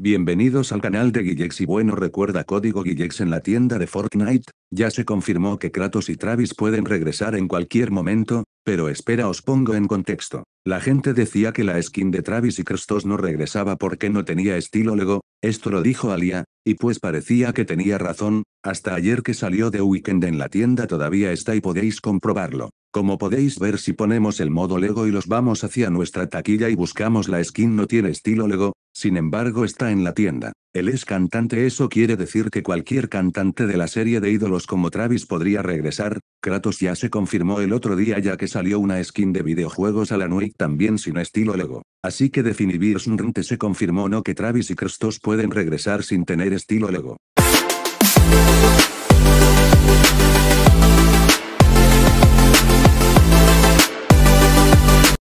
Bienvenidos al canal de Guillex y bueno recuerda código Guillex en la tienda de Fortnite, ya se confirmó que Kratos y Travis pueden regresar en cualquier momento, pero espera os pongo en contexto. La gente decía que la skin de Travis y Kratos no regresaba porque no tenía estilo Lego, esto lo dijo Alia, y pues parecía que tenía razón, hasta ayer que salió de Weekend en la tienda todavía está y podéis comprobarlo. Como podéis ver si ponemos el modo Lego y los vamos hacia nuestra taquilla y buscamos la skin no tiene estilo Lego, sin embargo está en la tienda. Él es cantante eso quiere decir que cualquier cantante de la serie de ídolos como Travis podría regresar, Kratos ya se confirmó el otro día ya que salió una skin de videojuegos a la Nuit también sin estilo Lego. Así que definitivamente se confirmó no que Travis y Kratos pueden regresar sin tener estilo Lego.